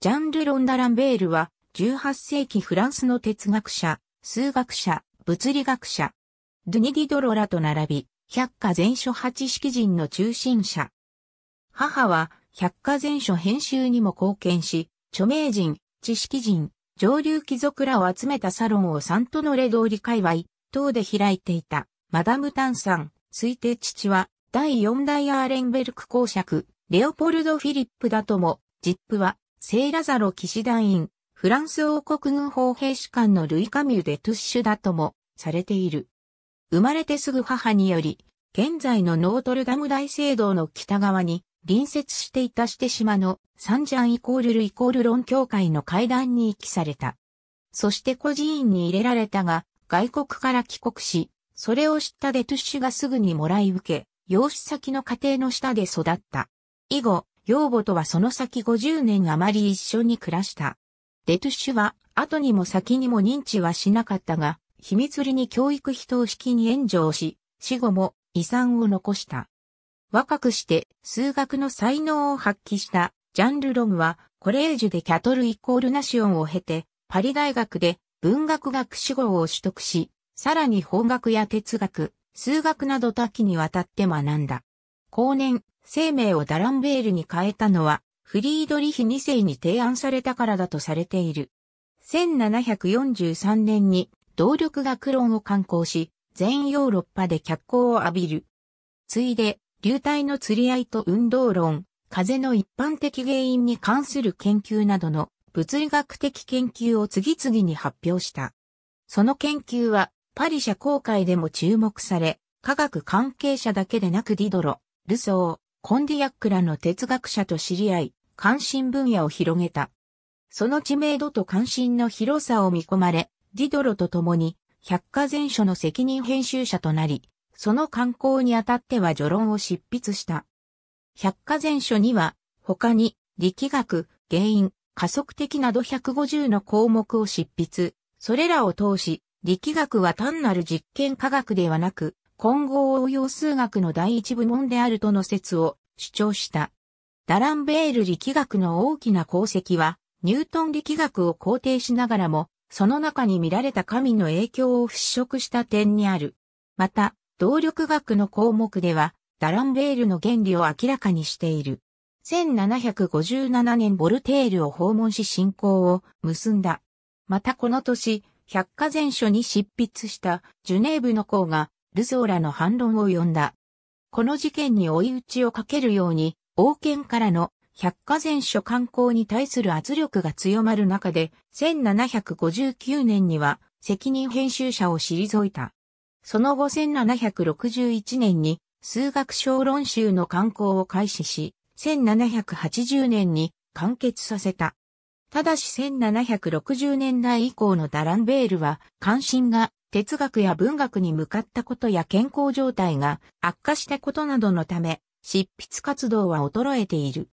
ジャンル・ロンダ・ランベールは、18世紀フランスの哲学者、数学者、物理学者、ドゥニ・ディドロラと並び、百科全書八式人の中心者。母は、百科全書編集にも貢献し、著名人、知識人、上流貴族らを集めたサロンをサントノレ通り界隈等で開いていた、マダム・タンさん、推定父は、第4代アーレンベルク公爵、レオポルド・フィリップだとも、ジップは、セイラザロ騎士団員、フランス王国軍法兵士官のルイ・カミュ・デ・トゥッシュだともされている。生まれてすぐ母により、現在のノートルダム大聖堂の北側に隣接していたして島のサンジャンイコールルイコール論教会の階段に行きされた。そして孤児院に入れられたが、外国から帰国し、それを知ったデトゥッシュがすぐにもらい受け、養子先の家庭の下で育った。以後、養母とはその先50年余り一緒に暮らした。デトゥシュは、後にも先にも認知はしなかったが、秘密裏に教育費等式に援助をし、死後も遺産を残した。若くして数学の才能を発揮したジャンル・ロムはコレージュでキャトルイコールナシオンを経てパリ大学で文学学士号を取得し、さらに法学や哲学、数学など多岐にわたって学んだ。後年、生命をダランベールに変えたのは、フリードリヒ2世に提案されたからだとされている。1743年に動力学論を刊行し、全ヨーロッパで脚光を浴びる。ついで、流体の釣り合いと運動論、風の一般的原因に関する研究などの物理学的研究を次々に発表した。その研究はパリ社公会でも注目され、科学関係者だけでなくディドロ、ルソー、コンディアックらの哲学者と知り合い、関心分野を広げた。その知名度と関心の広さを見込まれ、ディドロと共に、百科全書の責任編集者となり、その刊行にあたっては序論を執筆した。百科全書には、他に、力学、原因、加速的など150の項目を執筆。それらを通し、力学は単なる実験科学ではなく、混合応用数学の第一部門であるとの説を主張した。ダランベール力学の大きな功績は、ニュートン力学を肯定しながらも、その中に見られた神の影響を払拭した点にある。また、動力学の項目では、ダランベールの原理を明らかにしている。1757年ボルテールを訪問し信仰を結んだ。またこの年、百科全書に執筆したジュネーブの項がルゾーラの反論を呼んだ。この事件に追い打ちをかけるように、王権からの百科全書刊行に対する圧力が強まる中で、1759年には責任編集者を退いた。その後1761年に数学小論集の刊行を開始し、1780年に完結させた。ただし1760年代以降のダランベールは関心が哲学や文学に向かったことや健康状態が悪化したことなどのため、執筆活動は衰えている。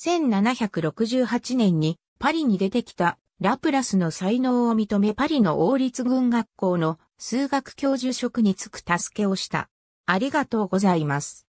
1768年にパリに出てきたラプラスの才能を認めパリの王立軍学校の数学教授職に就く助けをした。ありがとうございます。